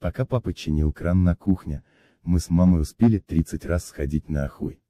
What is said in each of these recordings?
Пока папа чинил кран на кухне, мы с мамой успели 30 раз сходить на охуй.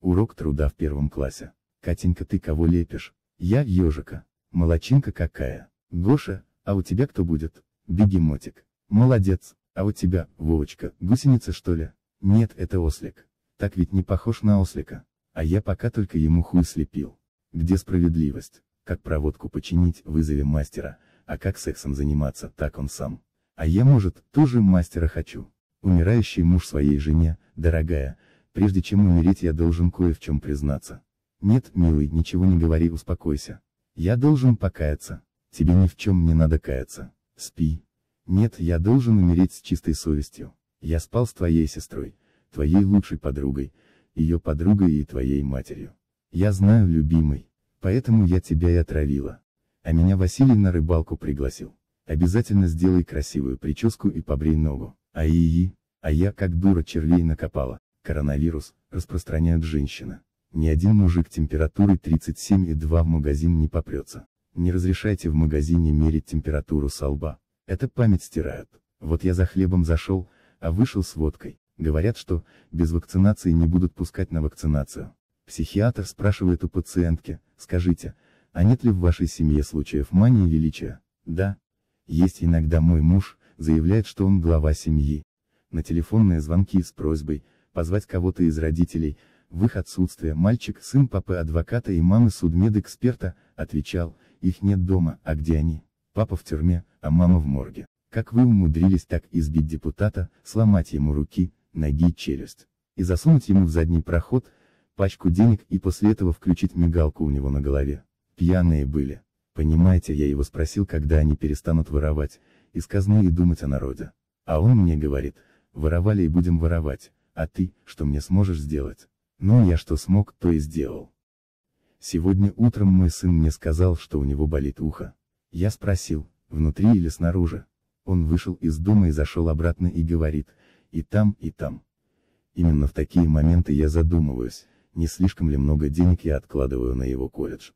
Урок труда в первом классе. Катенька, ты кого лепишь? Я ежика. Молочинка какая. Гоша, а у тебя кто будет? Бегемотик. Молодец. А у тебя, Вовочка, гусеница что ли? Нет, это ослик. Так ведь не похож на ослика. А я пока только ему хуй слепил. Где справедливость? Как проводку починить, вызови мастера, а как сексом заниматься, так он сам. А я, может, тоже мастера хочу. Умирающий муж своей жене, дорогая, прежде чем умереть я должен кое в чем признаться. Нет, милый, ничего не говори, успокойся. Я должен покаяться. Тебе ни в чем не надо каяться. Спи. Нет, я должен умереть с чистой совестью. Я спал с твоей сестрой, твоей лучшей подругой, ее подругой и твоей матерью. Я знаю, любимый, поэтому я тебя и отравила. А меня Василий на рыбалку пригласил. Обязательно сделай красивую прическу и побрей ногу. Ай-яй-яй, а я как дура червей накопала. Коронавирус, распространяет женщина. Ни один мужик температурой 37,2 в магазин не попрется. Не разрешайте в магазине мерить температуру со лба. Это память стирают. Вот я за хлебом зашел, а вышел с водкой. Говорят, что, без вакцинации не будут пускать на вакцинацию. Психиатр спрашивает у пациентки, скажите, а нет ли в вашей семье случаев мании величия? Да, есть иногда мой муж, заявляет, что он глава семьи. На телефонные звонки с просьбой, позвать кого-то из родителей, в их отсутствие мальчик, сын папы адвоката и мамы судмедэксперта, отвечал, их нет дома, а где они? Папа в тюрьме, а мама в морге. Как вы умудрились так избить депутата, сломать ему руки, ноги и челюсть? И засунуть ему в задний проход, пачку денег и после этого включить мигалку у него на голове. Пьяные были. Понимаете, я его спросил, когда они перестанут воровать, из казны и думать о народе. А он мне говорит, воровали и будем воровать, а ты, что мне сможешь сделать? Ну я что смог, то и сделал. Сегодня утром мой сын мне сказал, что у него болит ухо. Я спросил, внутри или снаружи. Он вышел из дома и зашел обратно и говорит, и там, и там. Именно в такие моменты я задумываюсь, не слишком ли много денег я откладываю на его колледж.